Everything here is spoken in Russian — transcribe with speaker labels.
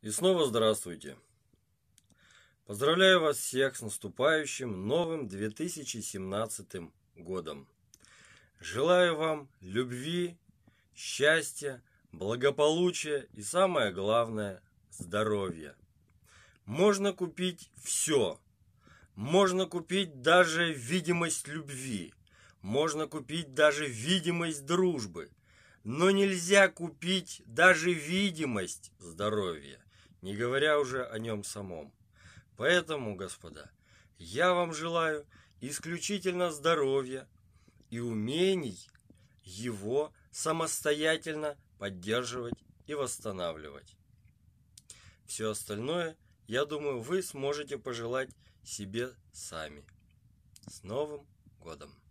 Speaker 1: И снова здравствуйте. Поздравляю вас всех с наступающим новым 2017 годом. Желаю вам любви, счастья, благополучия и самое главное – здоровья. Можно купить все. Можно купить даже видимость любви. Можно купить даже видимость дружбы. Но нельзя купить даже видимость здоровья не говоря уже о нем самом. Поэтому, господа, я вам желаю исключительно здоровья и умений его самостоятельно поддерживать и восстанавливать. Все остальное, я думаю, вы сможете пожелать себе сами. С Новым годом!